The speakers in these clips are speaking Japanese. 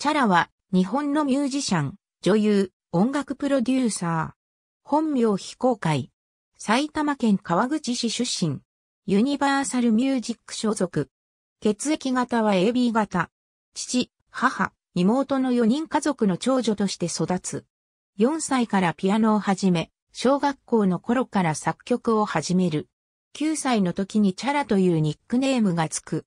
チャラは、日本のミュージシャン、女優、音楽プロデューサー。本名非公開。埼玉県川口市出身。ユニバーサルミュージック所属。血液型は AB 型。父、母、妹の4人家族の長女として育つ。4歳からピアノを始め、小学校の頃から作曲を始める。9歳の時にチャラというニックネームがつく。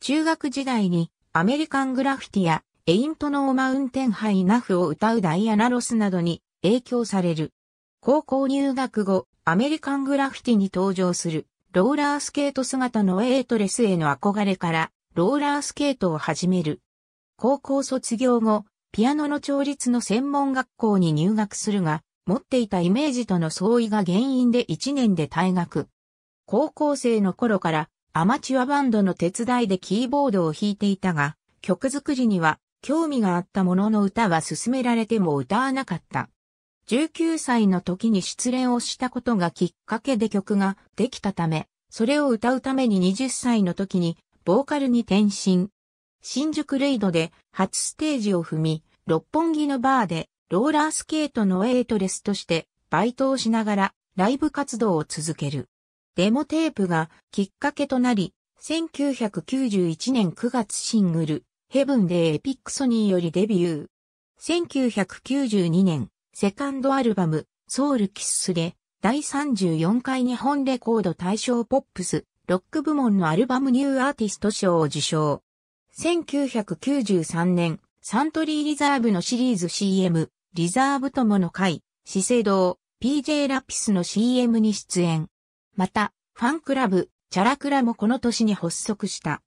中学時代にアメリカングラフィティやエイントノーマウンテンハイナフを歌うダイアナロスなどに影響される。高校入学後、アメリカングラフィティに登場する、ローラースケート姿のエイトレスへの憧れから、ローラースケートを始める。高校卒業後、ピアノの調律の専門学校に入学するが、持っていたイメージとの相違が原因で1年で退学。高校生の頃からアマチュアバンドの手伝いでキーボードを弾いていたが、曲作りには興味があったものの歌は勧められても歌わなかった。19歳の時に失恋をしたことがきっかけで曲ができたため、それを歌うために20歳の時にボーカルに転身。新宿レイドで初ステージを踏み、六本木のバーでローラースケートのエイトレスとしてバイトをしながらライブ活動を続ける。デモテープがきっかけとなり、1991年9月シングル、ヘブンでエピックソニーよりデビュー。1992年、セカンドアルバム、ソウルキッスで、第34回日本レコード大賞ポップス、ロック部門のアルバムニューアーティスト賞を受賞。1993年、サントリーリザーブのシリーズ CM、リザーブ友の会、資生堂、PJ ラピスの CM に出演。また、ファンクラブ、チャラクラもこの年に発足した。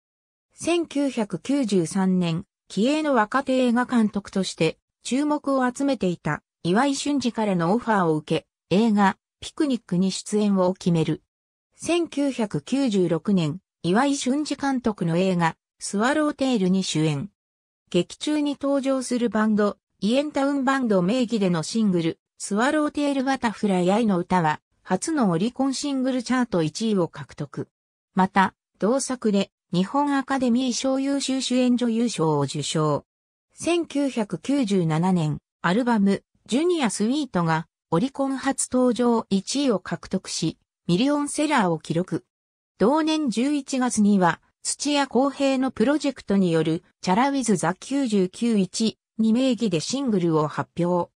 1993年、気鋭の若手映画監督として注目を集めていた岩井俊二からのオファーを受け、映画、ピクニックに出演を決める。1996年、岩井俊二監督の映画、スワローテールに主演。劇中に登場するバンド、イエンタウンバンド名義でのシングル、スワローテールバタフライ愛の歌は、初のオリコンシングルチャート1位を獲得。また、同作で、日本アカデミー賞優秀主演女優賞を受賞。1997年、アルバム、ジュニアスウィートが、オリコン初登場1位を獲得し、ミリオンセラーを記録。同年11月には、土屋公平のプロジェクトによる、チャラウィズ・ザ991に名義でシングルを発表。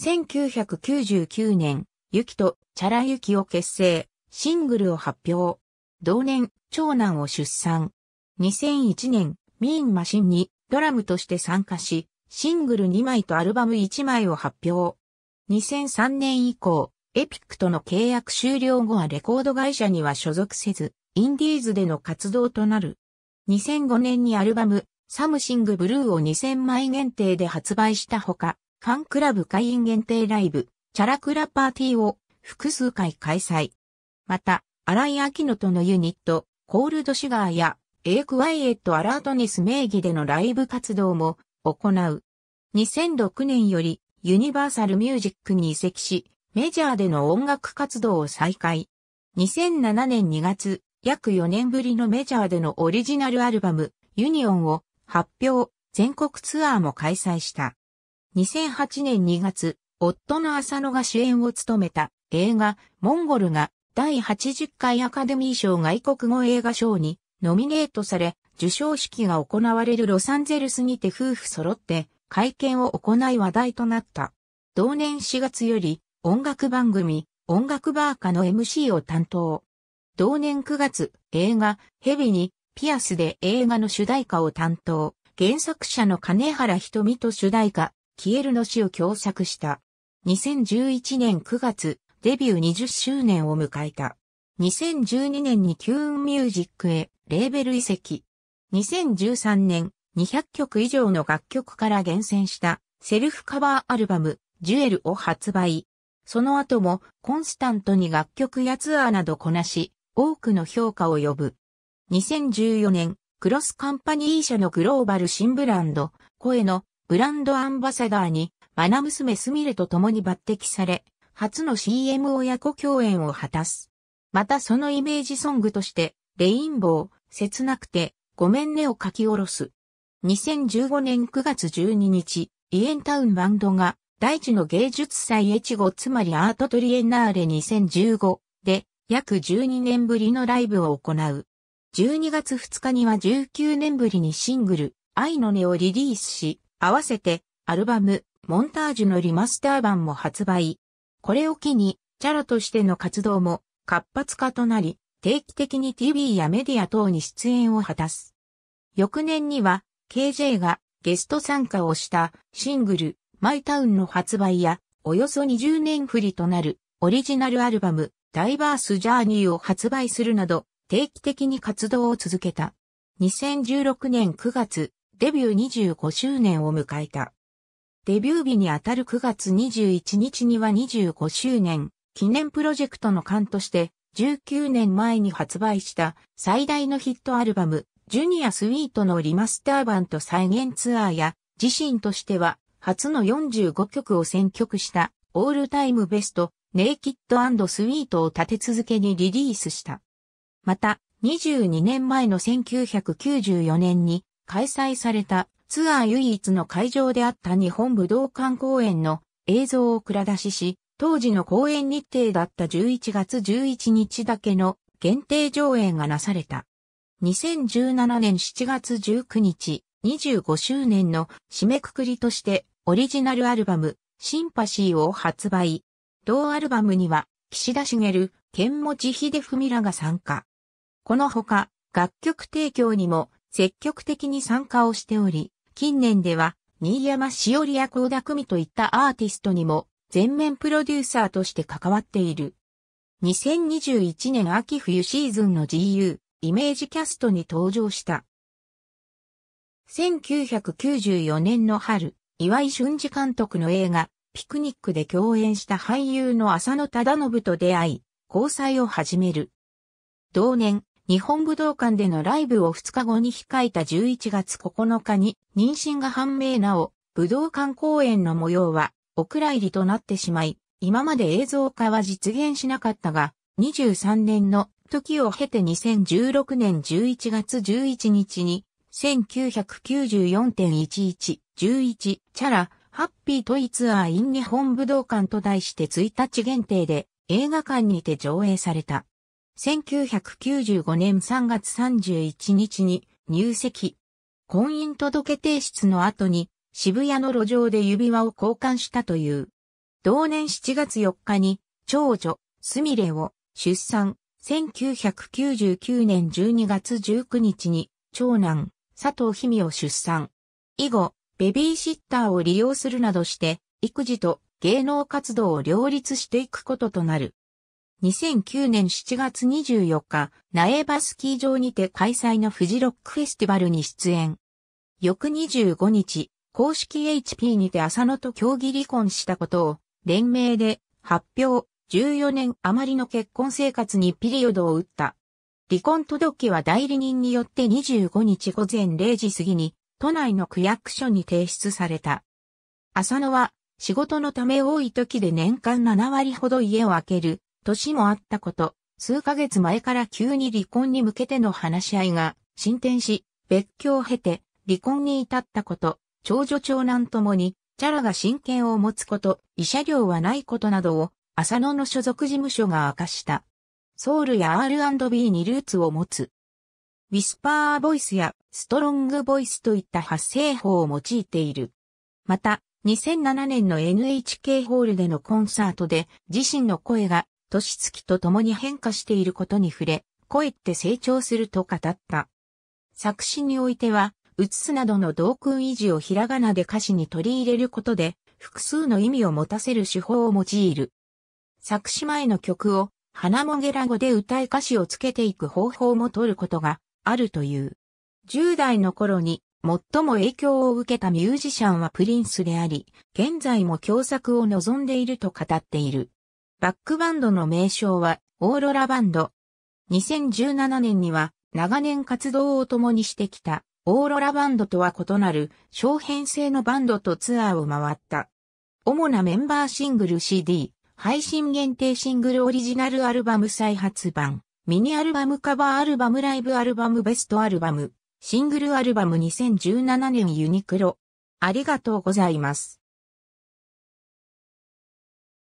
1999年、ユキとチャラユキを結成、シングルを発表。同年、長男を出産。2001年、ミーンマシンにドラムとして参加し、シングル2枚とアルバム1枚を発表。2003年以降、エピックとの契約終了後はレコード会社には所属せず、インディーズでの活動となる。2005年にアルバム、サムシングブルーを2000枚限定で発売したほか、ファンクラブ会員限定ライブ、チャラクラパーティーを複数回開催。また、荒井明乃とのユニット、コールドシュガーや、エイクワイエットアラートネス名義でのライブ活動も行う。2006年よりユニバーサルミュージックに移籍し、メジャーでの音楽活動を再開。2007年2月、約4年ぶりのメジャーでのオリジナルアルバム、ユニオンを発表、全国ツアーも開催した。2008年2月、夫の浅野が主演を務めた映画、モンゴルが第80回アカデミー賞外国語映画賞にノミネートされ、受賞式が行われるロサンゼルスにて夫婦揃って会見を行い話題となった。同年4月より音楽番組、音楽バーカの MC を担当。同年9月、映画、ヘビに、ピアスで映画の主題歌を担当。原作者の金原瞳と主題歌、消えるの死を共作した。2011年9月、デビュー20周年を迎えた。2012年にキューンミュージックへレーベル移籍。2013年200曲以上の楽曲から厳選したセルフカバーアルバムジュエルを発売。その後もコンスタントに楽曲やツアーなどこなし、多くの評価を呼ぶ。2014年、クロスカンパニー社のグローバル新ブランド、声のブランドアンバサダーに、マナ娘スミレと共に抜擢され、初の CM 親子共演を果たす。またそのイメージソングとして、レインボー、切なくて、ごめんねを書き下ろす。2015年9月12日、イエンタウンバンドが、大地の芸術祭越後つまりアートトリエンナーレ2015で、約12年ぶりのライブを行う。12月2日には19年ぶりにシングル、愛の音をリリースし、合わせて、アルバム、モンタージュのリマスター版も発売。これを機に、チャラとしての活動も活発化となり、定期的に TV やメディア等に出演を果たす。翌年には、KJ がゲスト参加をしたシングル、マイタウンの発売や、およそ20年振りとなるオリジナルアルバム、ダイバースジャーニーを発売するなど、定期的に活動を続けた。2016年9月、デビュー25周年を迎えた。デビュー日にあたる9月21日には25周年記念プロジェクトの間として19年前に発売した最大のヒットアルバムジュニアスイートのリマスター版と再現ツアーや自身としては初の45曲を選曲したオールタイムベストネイキッドスイートを立て続けにリリースした。また22年前の1994年に開催されたツアー唯一の会場であった日本武道館公演の映像を蔵出しし、当時の公演日程だった11月11日だけの限定上映がなされた。2017年7月19日、25周年の締めくくりとしてオリジナルアルバム、シンパシーを発売。同アルバムには、岸田茂、剣持秀文らが参加。このほか、楽曲提供にも積極的に参加をしており、近年では、新山しおりや高田組といったアーティストにも、全面プロデューサーとして関わっている。2021年秋冬シーズンの GU、イメージキャストに登場した。1994年の春、岩井俊二監督の映画、ピクニックで共演した俳優の浅野忠信と出会い、交際を始める。同年、日本武道館でのライブを2日後に控えた11月9日に妊娠が判明なお、武道館公演の模様はお蔵入りとなってしまい、今まで映像化は実現しなかったが、23年の時を経て2016年11月11日に、1994.11、11チャラ、ハッピートイツアーイン日本武道館と題して1日限定で映画館にて上映された。1995年3月31日に入籍。婚姻届提出の後に渋谷の路上で指輪を交換したという。同年7月4日に長女、スミレを出産。1999年12月19日に長男、佐藤姫を出産。以後、ベビーシッターを利用するなどして、育児と芸能活動を両立していくこととなる。2009年7月24日、苗場スキー場にて開催のフジロックフェスティバルに出演。翌25日、公式 HP にて浅野と競技離婚したことを、連名で発表、14年余りの結婚生活にピリオドを打った。離婚届は代理人によって25日午前0時過ぎに、都内の区役所に提出された。浅野は、仕事のため多い時で年間7割ほど家を空ける年もあったこと、数ヶ月前から急に離婚に向けての話し合いが進展し、別居を経て離婚に至ったこと、長女長男ともに、チャラが親権を持つこと、慰謝料はないことなどを、浅野の所属事務所が明かした。ソウルや R&B にルーツを持つ。ウィスパーボイスやストロングボイスといった発声法を用いている。また、2007年の NHK ホールでのコンサートで自身の声が年月と共に変化していることに触れ、恋って成長すると語った。作詞においては、写すなどの同訓維持をひらがなで歌詞に取り入れることで、複数の意味を持たせる手法を用いる。作詞前の曲を、花もげら語で歌い歌詞をつけていく方法も取ることがあるという。10代の頃に最も影響を受けたミュージシャンはプリンスであり、現在も共作を望んでいると語っている。バックバンドの名称は、オーロラバンド。2017年には、長年活動を共にしてきた、オーロラバンドとは異なる、小編成のバンドとツアーを回った。主なメンバーシングル CD、配信限定シングルオリジナルアルバム再発版、ミニアルバムカバーアルバムライブアルバムベストアルバム、シングルアルバム2017年ユニクロ。ありがとうございます。